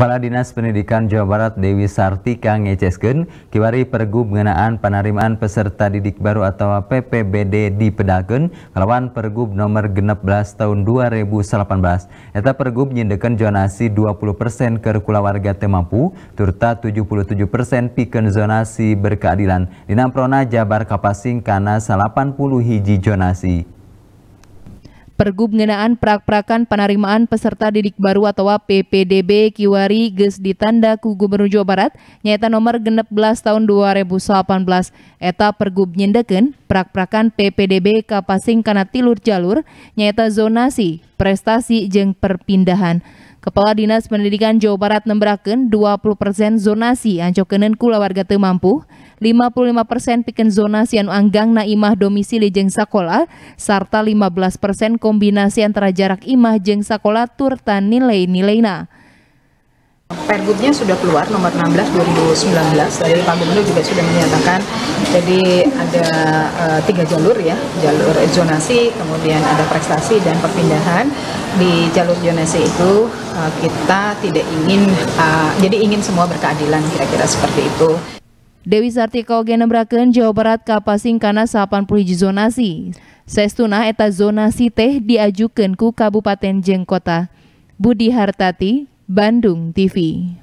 Kepala Dinas Pendidikan Jawa Barat Dewi Sartika ngeceskeun kiwari pergub pengenaan penerimaan peserta didik baru atau PPBD di Pedagen melawan pergub nomor 16 tahun 2018. Eta pergub nyindekan zonasi 20% ke warga temampu, turta 77% pikeun zonasi berkeadilan. Dina prona Jabar Kapasing kana 80 hiji zonasi. Pergub ngenaan prak-prakan penerimaan peserta didik baru atau PPDB Kiwari ges ditanda ku Gubernur Jawa Barat nyata nomor 16 tahun 2018 eta pergub nyendeken prak-prakan PPDB kapasing karena tilur jalur nyata zonasi prestasi jeng perpindahan Kepala Dinas Pendidikan Jawa Barat nembrakan 20% persen zonasi ancokeun kula warga temampu, 55% persen piken zonasi yang anu na imah domisili jeng sakola serta 15% persen kombinasi antara jarak imah jeng sakola turta nilai-nilaina. Pergubnya sudah keluar nomor 16 2019 dari Pak Gubernur juga sudah menyatakan jadi ada uh, tiga jalur ya jalur zonasi kemudian ada prestasi dan perpindahan di jalur zonasi itu eh, kita tidak ingin eh, jadi ingin semua berkeadilan kira-kira seperti itu. Dewi Sartiko genembrakeun Jawa Barat kapasing kana 80 Puri, zonasi. Sestuna eta zonasi teh diajukan ku Kabupaten Jengkota Budi Hartati, Bandung TV.